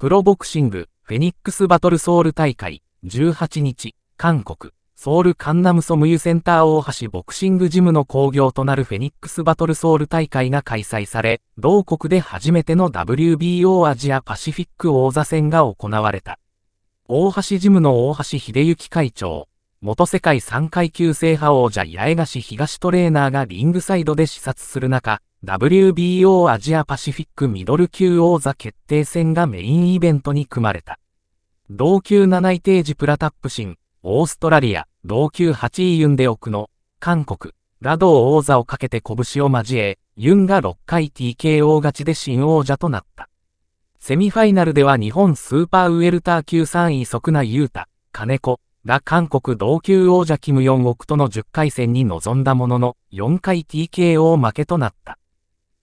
プロボクシング、フェニックスバトルソウル大会、18日、韓国、ソウルカンナムソムユセンター大橋ボクシングジムの興行となるフェニックスバトルソウル大会が開催され、同国で初めての WBO アジアパシフィック王座戦が行われた。大橋ジムの大橋秀幸会長、元世界3階級制覇王者八重樫東トレーナーがリングサイドで視察する中、WBO アジアパシフィックミドル級王座決定戦がメインイベントに組まれた。同級7位定時プラタップシン、オーストラリア、同級8位ユンデオクの、韓国、ラドー王座をかけて拳を交え、ユンが6回 TKO 勝ちで新王者となった。セミファイナルでは日本スーパーウェルター級3位即ユータ、金子、が韓国同級王者キム・ヨンオクとの10回戦に臨んだものの、4回 TKO 負けとなった。